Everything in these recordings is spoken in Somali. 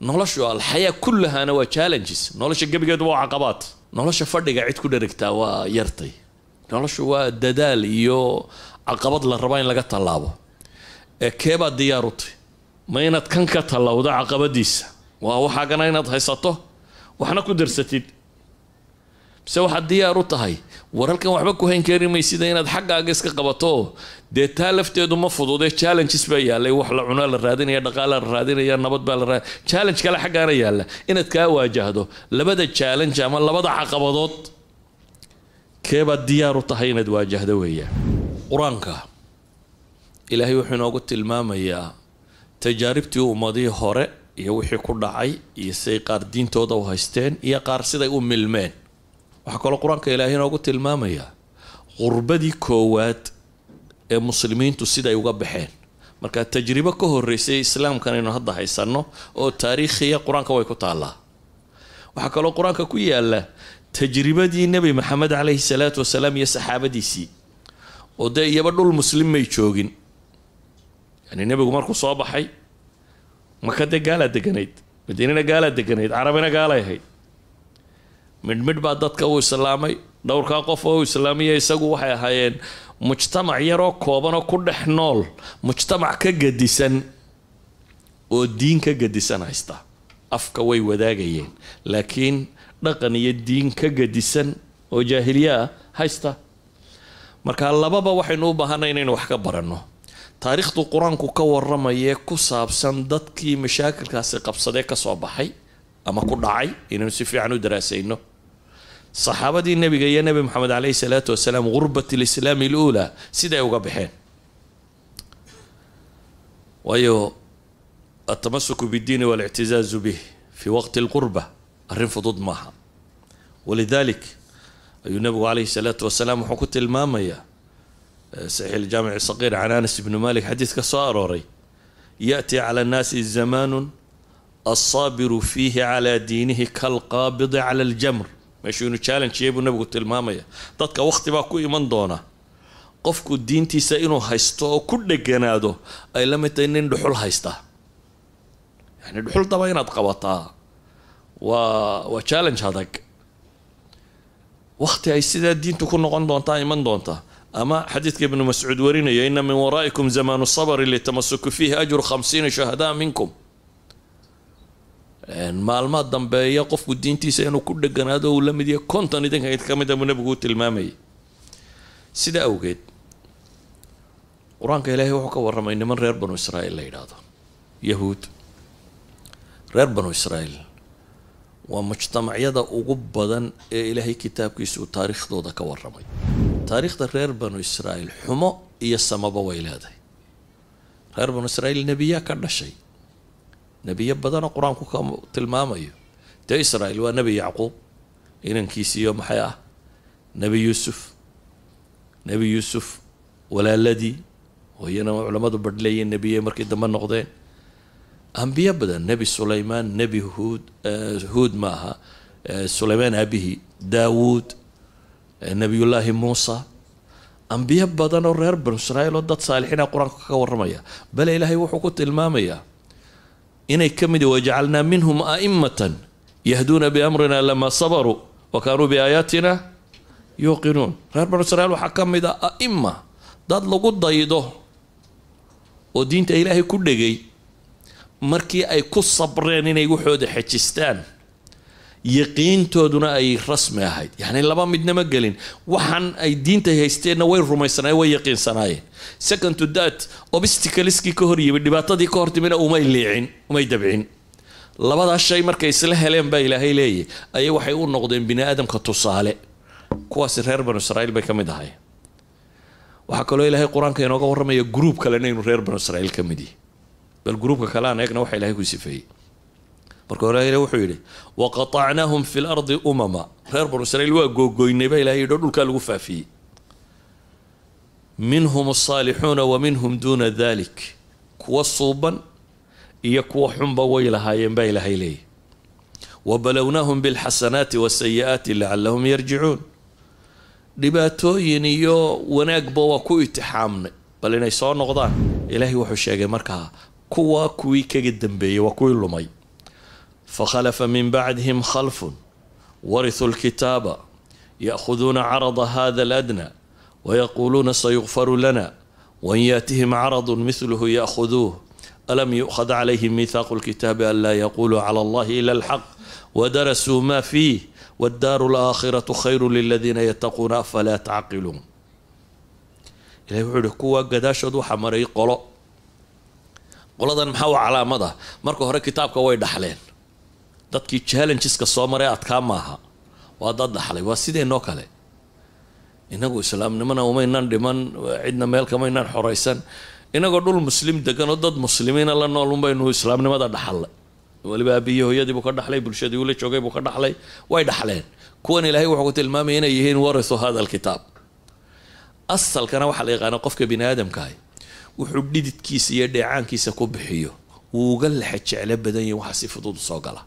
noloshu alxayaa kullahaana waa challenges nolosha gebigeed waa caqabaad nolosha fadhiga cid ku dherigtaa waa yartay noloshu waa dadaal iyo caqabad la rabaa in laga tallaabo ee keebaad diyaarutay ma inaad kan ka tallawda caqabadiisa waa waxaagana inaad haysato waxna ku darsatid bise waxaad diyaar u tahay wararkan waxba ku haynkeeri maysida inaad xaggaaga iska qabato dee taa lafteedu ma fudude challenges baa yaallay wax la cunaa la raadinaya dhaqaalaa la raadinaya nabad baa la challenge kale xaggaana yaalla inaad kaa waajahdo labada challenge ama labada caqabadood keebaad diyaar u tahay inaad waajahdo weeya qur-aanka ilaahay wuxuu inoogu tilmaamayaa tajaaribtii ummadii hore iyo wixii ku dhacay iyo siday qaar diintooda u haysteen iyo qaar siday u milmeen waxaa kaloo qur-aanka ilaahay inoogu tilmaamaya qurbadii koowaad ee muslimiintu siday uga baxeen marka tajribo ka horeysay islaamkan aynu hadda haysanno oo taariikhiya qur-aanka way ku taallaa waxaa kaloo qur-aanka ku yaalla tajribadii nebi maxamed caleyhi salaatu wasalaam iyo saxaabadiisii oo dee iyaba dhul muslim may joogin yani nebigu markuu soo baxay maka dee gaalaa deganayd madiinana gaalaa deganayd carabina gaalay ahayd midhmidh baa dadka uu islaamay dhowrkaa qof oo uu islaamiya isagu waxay ahaayeen mujtamac yaroo koobanoo ku dhex nool mujtamac ka gadisan oo diin ka gadisan haysta afka way wadaagayeen laakiin dhaqan iyo diin ka gadisan oo jaahiliya haysta markaa lababa waxaynu u baahanay inaynu wax ka baranno taariikhdu qur-aanku ka waramayee ku saabsan dadkii mashaakilkaasi qabsadee kasoo baxay ama ku dhacay inaynu si fiican u daraasayno saxaabadii nabiga iyo nabi maxamed caleyhi salaatu wasalaam gurbat lislaami aluulaa siday uga baxeen waayo altamasuku biddiini walictisaazu bih fii waqti alqurba arrin fudud maaha walidaalik ayuu nabigu caleyhi salaatu wasalaam wuxuu ku tilmaamayaa saxiix iljaamici saqiir can anas ibni malik ka soo arooray yaأti cala annaasi zamaanu alsaabiru fiihi calaa diinihi kalqaabidi cala aljamr meeshuu inu jaalanjiyey buu nabigu tilmaamaya dadka wakhti baa ku iman doona qofku diintiisa inuu haysto oo ku dheganaado ay la mid tahay nin dhuxul haysta yani dhuxul daba inaad qabataa waa waa challenge adag wakhti ay sidaa diintu ku noqon doontaa iman doontaa ama xadiidka ibnu mascuud warinaya ina min waraa'ikum zamaanu sabri litamassuku fiihi ajru khamsiina shuhadaa minkum maalmaa dambeeya qofku diintiisa inuu ku dheganaado uu lamid mid yahay konton idinka ka mid a ah buu nabigu u tilmaamayay sidaa awgeed qur-aanka ilaahay wuxuu ka warramay niman reer banu israa'iil la yidhaahdo yahuud reer banu israa'iil waa mujtamacyada ugu badan ee ilaahay kitaabkiisu taariikhdooda ka warramay taariikhda reer banu israa'iil xumo iyo samaba way leedahay reer banu israa'iil nebiyaa ka dhashay nebiyo badanoo qur-aanku ka tilmaamayo dee israaiil waa nebi yacquub inankiisiiyo maxay ah nebi yuusuf nebi yuusuf walaaladii hooyana iyana culammadu badhleeyeen nebiyey markii dambe noqdeen ambiyo badan nebi sulaymaan nebi huud eh, huud maaha eh, sulaymaan aabihii daawuud eh, nebiyullaahi muusa ambiyo badan oo reer banu israaiil oo dad saalixiina ah qur-aanka ka warramaya bale ilaahay wuxuu ku tilmaamayaa inay ka mid wajacalnaa minhum a'immatan yahduuna biamrina lama sabaruu wa kaanuu biaayaatina yuuqinuun reer banu israiil waxaa ka mid a a'ima dad lagu daydo oo diinta ilaahay ku dhegay markii ay ku sabreen inay wuxooda xejistaan yaqiintooduna ay rasmi ahayd yacni laba midnama gelin waxaan ay diinta haysteenna way rumaysanaayeen way yaqiinsanaayeen second to that obsticaliskii ka hor yimid dhibaatadii ka hortimina umay liicin umay dabcin labadaa shay markay isla heleen baa ilaahay leeyahy ayay waxay u noqdeen bini aadamka tusaale kuwaasi reer banu israiil bay ka mid ahay waxaa kaloo ilaahay qur-aanka inooga warramaya gruub kalena inuu reer banu israiil ka mid yihi bal gruubka kale aan eegna waxa ilahay ku sifeeyey marka hore ila wuxuu yidhi waqatacnaahum fi lardi umama reer banu israiil waa googoynayba ba yidhi o dhulkaa lagu faafiyey minhum asaalixuuna wa minhum duuna dalik kuwa suuban iyo kuwa xunba way lahaayeen baa ilahay leeyahy wabalownahum bilxasanaati wasayi'aati lacalahum yarjicuun dhibaatooyin iyo wanaagba waa ku itixaamnay bal inay soo noqdaan ilaahay wuxuu sheegay markaa kuwa kuwii kaga dambeeyey waa kuwii lumay fakhalafa min bacdihim khalfun warithuu lkitaaba ya'khuduuna carada hada aladna wayaquuluuna sayukfaru lana wain yaatihim caradun mithluhu ya'khuduuh alam yu'khad calayhim miithaaqu lkitaabi an laa yaquuluu cala allahi ila alxaq wadarasuu maa fiih waddaaru alaakhiratu khayru liladiina yattaquuna afalaa tacqiluun ilahi wuxuu yihi kuwa gadaashood waxaa maray qolo qoladan maxaa u calaamad ah marka hore kitaabka way dhaxleen dadkii challengeska soo maray adkaa maaha waa dad dhaxlay waa sideennoo kale inagu islaamnimona umaynan dhiman cidna meel kamaynaan xoraysan inagoo dhul muslim deganoo dad muslimiina la nool unbaynu islaamnimada dhaxalnay weliba aabiyii hooyadii buu ka dhaxlay bulshadii ula joogay buu ka dhaxlay way dhaxleen kuwan ilaahay wuxuu ku tilmaamaya inay yihiin warithu hada alkitaab asalkana waxaa la yaqaana qofka bini aadamkahay wuxuu dhididkiisa iyo dheecaankiisa ku bixiyo wuu uga lexe jeclo badan yahi waxaa si fudud u soo gala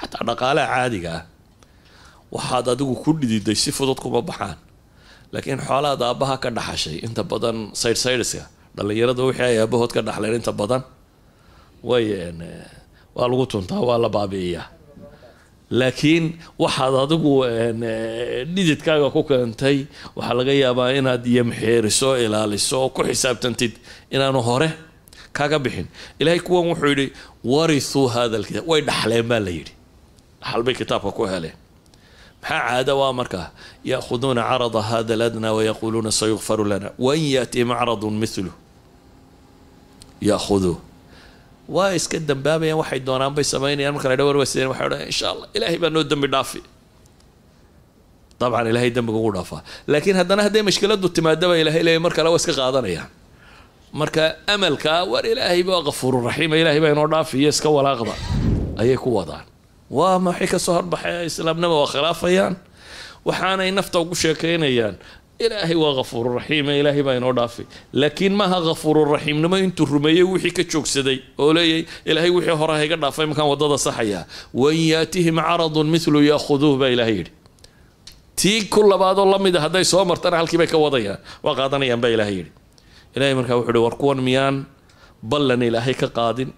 xataa dhaqaalaha caadiga ah waxaad adigu ku dhididay si fudud kuma baxaan laakiin xoolahaad aabbaha ka dhaxashay inta badan saydsaydiska dhallinyarada wixii ay aabahood ka dhaxleen inta badan way eh, waa lagu tuntaa waa la baabi'iyaa laakiin waxaad adigu eh, eh, dhididkaaga ku keentay waxaa laga yaabaa inaad yamxeeriso ilaaliso oo ku xisaabtantid inaanu hore kaga bixin ilaahay kuwan wuxuu yidhi warithuu hada lkitaab way dhaxleen baa la yidhi halbay kitaabka ku heleen maxaa caada waa markaa yaakhuduuna carada hada ladna wayaquuluuna sayukfaru lana wain yatii macradun milu yauduu waa iska dambaabayaan waxay doonaan bay samaynayaan marka ladha warwaasiden waxay odhan insha allah ilaahay baa noo dembi dhaafi dabcan ilahay dembiga ugu dhaafaa laakiin haddana hadday mashkiladu timaadaba ilahay leey mar kale waa iska qaadanayaan marka amalka war ilaahay baa kafuururaxiima ilahay baa inoo dhaafiyo iska walaaqda ayay ku wadaan waa maxay kasoo horbaxay islaamnima waa khilaafayaan waxaanay nafta ugu sheekeynayaan ilaahay waa hafuururaxiime ilaahay baa inoo dhaafay laakiin maaha khafuururaxiimnimo intuu rumeeyey wixii ka joogsaday oo leeyahy ilaahay wixii hore iga dhaafay makaan waddada saxayaa wain yaatihim caradun milu yaakhuduuh baa ilahay yidhi tii ku labaadoo lamid a ah hadday soo martana halkii bay ka wadayaan waa qaadanayaan baa ilaahay yidhi ilahay markaa wuxuu uhi war kuwan miyaan ballan ilaahay ka qaadin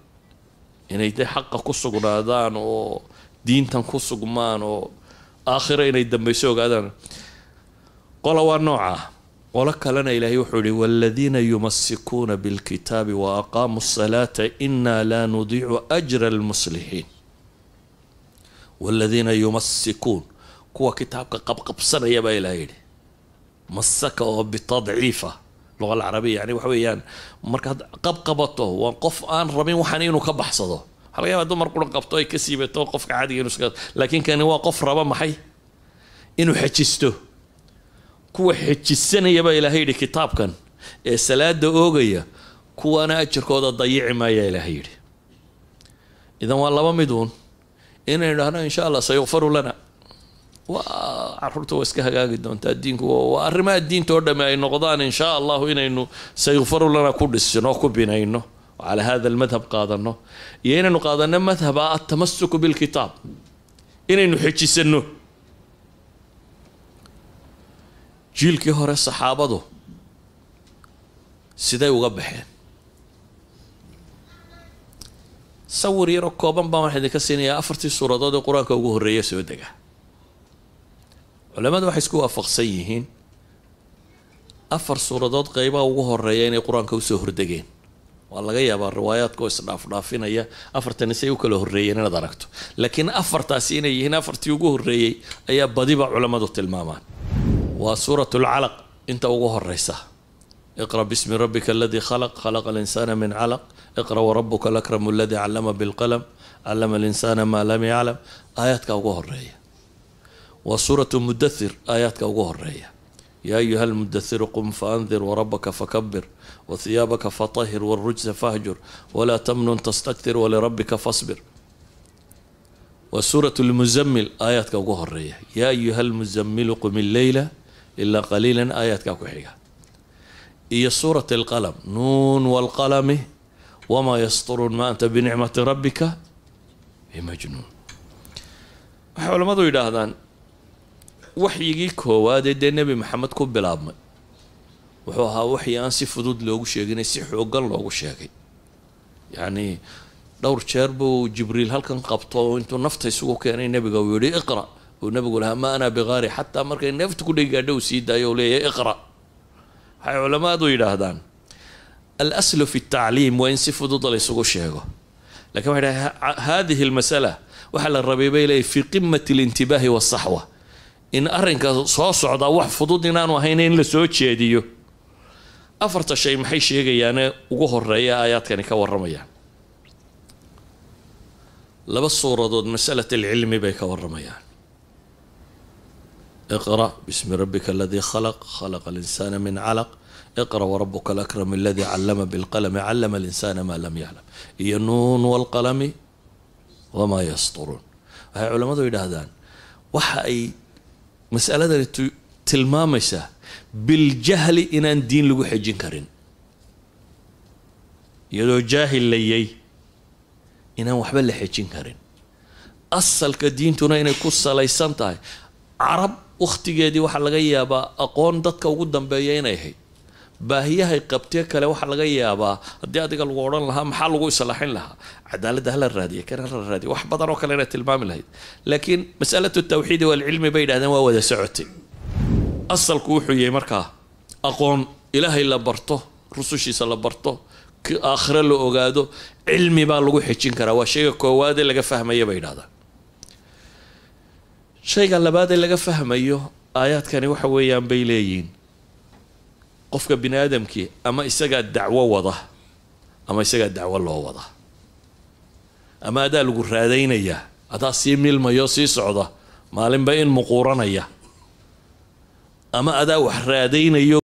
inay de xaqa ku sugnaadaan oo diintan ku sugmaan oo aakhira inay dambayso ogaadaan qola waa noocaa qolo kalena ilaahay wuxuu yihi waaladiina yumasikuuna bilkitaabi wa aqaamu salaata inaa laa nudiicu ajra almuslixiin waladiina yumasikuun kuwa kitaabka qabqabsanaya baa ilaha yidhi masaka oo bitadciifa luqal carabiya yani waxa weeyaan markaad qabqabato waa qof aan rabin waxaan inuu ka baxsado waa laga yaaba dumar qura qabto ay ka siibato qofka caadiga inu laakiin kani waa qof raba maxay inuu xejisto kuwa xejisanaya baa ilaahay yidhi kitaabkan ee salaada oogaya kuwana ajarkooda dayici maayaa ilaahay yidhi idan waa laba miduun inay idhaahno insha allah sayukfaru lana waa caruurta waa iska hagaagi doontaa diinku waa arrimaha diinta oo dhami ay noqdaan insha allahu inaynu sayukfaru lana ku dhisno ku binayno oo calaa hada almadhab qaadano iyo inaynu qaadano madhaba altamasuku bilkitaab inaynu xejisano jiilkii hore saxaabadu siday uga baxeen sawir yaroo kooban baan waxaan idinka siinayaa afartii suuradood ee qur-aanka ugu horreeya soo dega culamadu waxay isku waafaqsan yihiin afar suuradood qeybaha ugu horeeya inay qur-aanka usoo hordegeen waa laga yaabaa riwaayaadka oo isdhaafdhaafinaya afartani say u kala horreeyeen inaad aragto laakiin afartaasi inay yihiin afartii ugu horreeyey ayaa badiba culammadu tilmaamaan waa suurat lcalaq inta ugu horeysa iqra bismi rabbika aladii khalaq khalaq alinsaana min calaq iqra warabuka alakramu aladii callama bilqalam callama alinsaana maa lam yaclam aayaadka ugu horeeya waa suuratu mudathir aayaadka ugu horeeya يا أيها المدثر قم فأنذر وربك فكبر وثيابك فطهر والرجز فاهجر ولا تمنن تستكثر ولربك فاصبر وسورة المزمل آيات كوكوها يا أيها المزمل قم الليلة إلا قليلا آيات كوكوهرية هي سورة القلم نون والقلم وما يسطر ما أنت بنعمة ربك بمجنون علماء يقولون waxyigii koowaadee dee nebi maxamed ku bilaabmay wuxuu ahaa waxyi aan si fudud loogu sheeginay si xoogan loogu sheegay yacnii dhowr jeer buu jibriil halkan qabto intuu nafta isugu keenay nebiga uu yihi iqra uu nebigu lahaa ma ana bikaari xataa markay neeftu ku dhegaadha sii daayo uu leeyahay iqra waxay culamaadu yidhaahdaan al fi tacliim waa in si fudud laysugu sheego lakiin waxay dhahay haadihi almasala waxaa la rabay bay leeyahy fii qimati alintibaahi waasaxwa in arrinka soo socdaa wax fudud inaanu ahayn in la soo jeediyo afarta shay maxay sheegayaane ugu horeeya aayaadkani ka waramayaan laba suuradood masalat alcilmi bay ka waramayaan iqra bismi rabbika aladii khalaq khalaqa alinsaana min calaq iqra warabuka alakram aladii callama bilqalami callama alinsaana maa lam yaclam iyo nuun walqalami wamaa yasturuun waxay culammadu yidhaahdaan waxa ay masaladani tilmaamaysaa biljahli inaan diin lagu xejin karin iyadoo jaahil layay inaan waxba la xejin karin asalka diintuna inay ku salaysan tahay carab wakhtigeedii waxaa laga yaabaa aqoon dadka ugu dambeeya inay ahayd baahiyahay qabtee kale waxaa laga yaabaa haddii adiga lagu odhan lahaa maxaa lagu islaaxin lahaa cadaaladda hala raadiya kana hala raadiya wax badan oo kale inay tilmaami lahayd laakiin masalatu tawxiidi waalcilmi bay yidhahdeen waa wada socotay asalku wuxuu yahay markaa aqoon ilaahay la barto rusushiisa la barto aakhire la ogaado cilmi baa lagu xijin karaa waa shayga koowaadee laga fahmaya bay yidhahdaan shayga labaadee laga fahmayo aayaadkani waxa weeyaan bay leeyihiin qofka bini aadamkii ama isagaa dacwo wada ama isagaa dacwo loo wada ama adaa lagu raadaynaya adaa sii milmayo sii socda maalinba in muquuranaya ama adaa wax raadaynayo